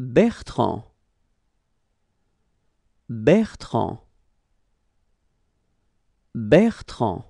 Bertrand Bertrand Bertrand